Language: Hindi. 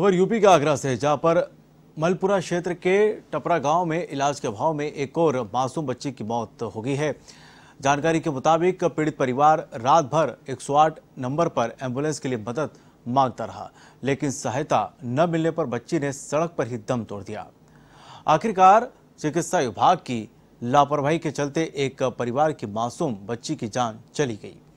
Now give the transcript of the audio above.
खबर यूपी के आगरा से जहां पर मलपुरा क्षेत्र के टपरा गांव में इलाज के अभाव में एक और मासूम बच्ची की मौत हो गई है जानकारी के मुताबिक पीड़ित परिवार रात भर आठ नंबर पर एम्बुलेंस के लिए मदद मांगता रहा लेकिन सहायता न मिलने पर बच्ची ने सड़क पर ही दम तोड़ दिया आखिरकार चिकित्सा विभाग की लापरवाही के चलते एक परिवार की मासूम बच्ची की जान चली गई